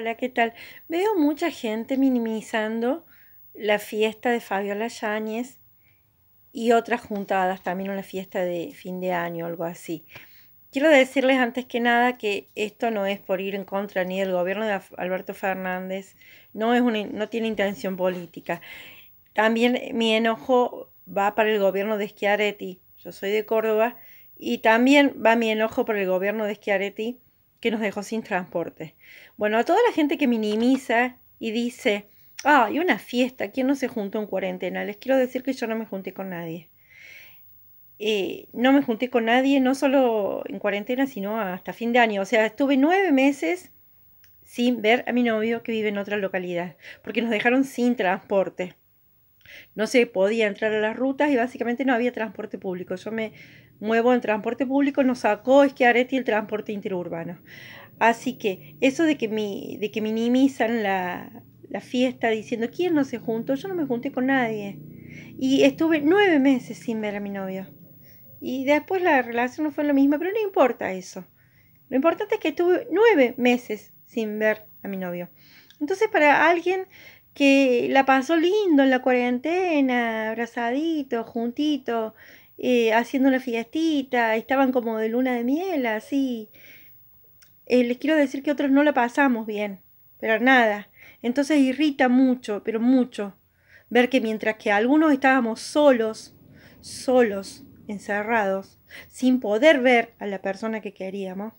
Hola, ¿qué tal? Veo mucha gente minimizando la fiesta de Fabiola Yáñez y otras juntadas, también una fiesta de fin de año, algo así. Quiero decirles antes que nada que esto no es por ir en contra ni del gobierno de Alberto Fernández, no, es no tiene intención política. También mi enojo va para el gobierno de Schiaretti, yo soy de Córdoba, y también va mi enojo por el gobierno de Schiaretti que nos dejó sin transporte. Bueno, a toda la gente que minimiza y dice, ah, y una fiesta, ¿quién no se juntó en cuarentena? Les quiero decir que yo no me junté con nadie. Eh, no me junté con nadie, no solo en cuarentena, sino hasta fin de año. O sea, estuve nueve meses sin ver a mi novio que vive en otra localidad, porque nos dejaron sin transporte no se podía entrar a las rutas y básicamente no había transporte público. Yo me muevo en transporte público, no sacó Schiaretti el transporte interurbano. Así que eso de que, mi, de que minimizan la, la fiesta diciendo, ¿quién no se juntó? Yo no me junté con nadie. Y estuve nueve meses sin ver a mi novio. Y después la relación no fue la misma, pero no importa eso. Lo importante es que estuve nueve meses sin ver a mi novio. Entonces, para alguien que la pasó lindo en la cuarentena, abrazaditos, juntitos, eh, haciendo una fiestita, estaban como de luna de miel, así. Eh, les quiero decir que otros no la pasamos bien, pero nada. Entonces irrita mucho, pero mucho, ver que mientras que algunos estábamos solos, solos, encerrados, sin poder ver a la persona que queríamos,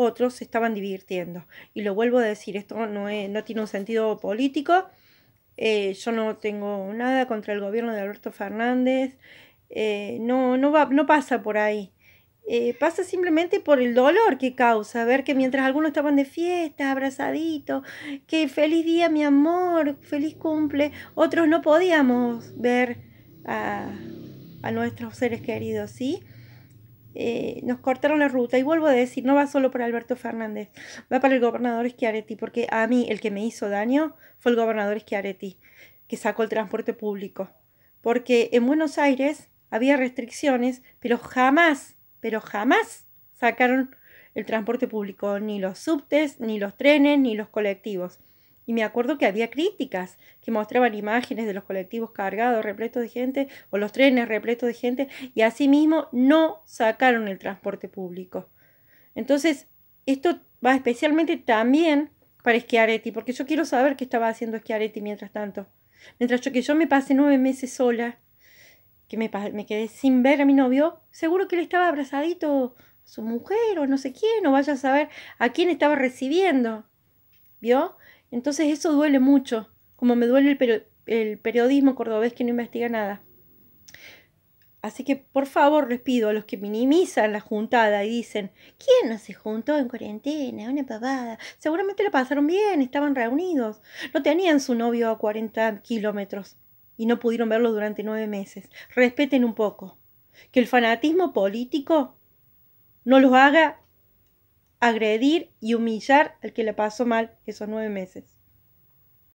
otros se estaban divirtiendo. Y lo vuelvo a decir, esto no, es, no tiene un sentido político. Eh, yo no tengo nada contra el gobierno de Alberto Fernández. Eh, no, pasa por ahí. Eh, pasa simplemente por el dolor que causa, ver que mientras algunos estaban de fiesta, abrazaditos, que feliz día mi amor, feliz cumple, otros no podíamos ver a, a nuestros seres queridos, ¿sí? Eh, nos cortaron la ruta y vuelvo a decir, no va solo para Alberto Fernández, va para el gobernador Schiaretti, porque a mí el que me hizo daño fue el gobernador Schiaretti, que sacó el transporte público, porque en Buenos Aires había restricciones, pero jamás, pero jamás sacaron el transporte público, ni los subtes, ni los trenes, ni los colectivos y me acuerdo que había críticas que mostraban imágenes de los colectivos cargados, repletos de gente, o los trenes repletos de gente, y asimismo no sacaron el transporte público. Entonces, esto va especialmente también para Schiaretti, porque yo quiero saber qué estaba haciendo Schiaretti mientras tanto. Mientras yo, que yo me pasé nueve meses sola, que me, quedé sin ver a mi novio, seguro que él estaba abrazadito a su mujer o no sé quién, o vaya a saber a quién estaba recibiendo. ¿Vio? Entonces eso duele mucho, como me duele el, el periodismo cordobés que no investiga nada. Así que por favor les pido a los que minimizan la juntada y dicen, ¿quién no se juntó en cuarentena? Una pavada. Seguramente la pasaron bien, estaban reunidos. No tenían su novio a 40 kilómetros y no pudieron verlo durante nueve meses. Respeten un poco. Que el fanatismo político no los haga agredir y humillar al que le pasó mal esos nueve meses.